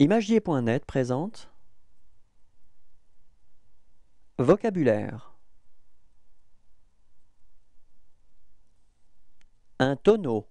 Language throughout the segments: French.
Imagier.net présente Vocabulaire Un tonneau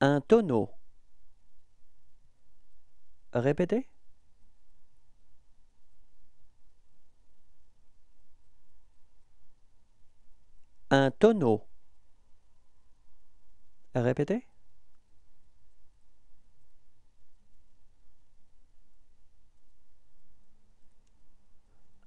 Un tonneau Répétez Un tonneau Répétez